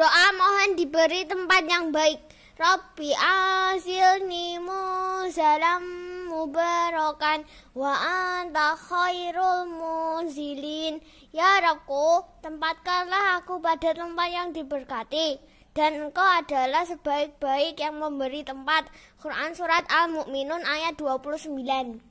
Doa mohon diberi tempat yang baik. Rabbi asilni muzalam mubarakan wa anta khairul muzilin. Ya Rabku, tempatkanlah aku pada tempat yang diberkati. Dan engkau adalah sebaik-baik yang memberi tempat. Quran Surat Al-Mu'minun ayat 29.